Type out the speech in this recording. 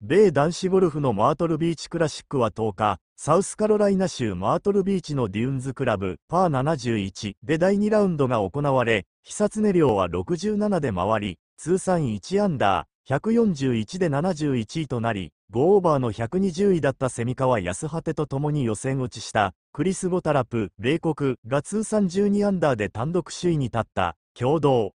米男子ゴルフのマートルビーチクラシックは10日、サウスカロライナ州マートルビーチのデューンズクラブ、パー71で第2ラウンドが行われ、久常亮は67で回り、通算1アンダー、141で71位となり、5オーバーの120位だった蝉川安果てと共に予選落ちした、クリス・ゴタラプ、米国が通算12アンダーで単独首位に立った、共同。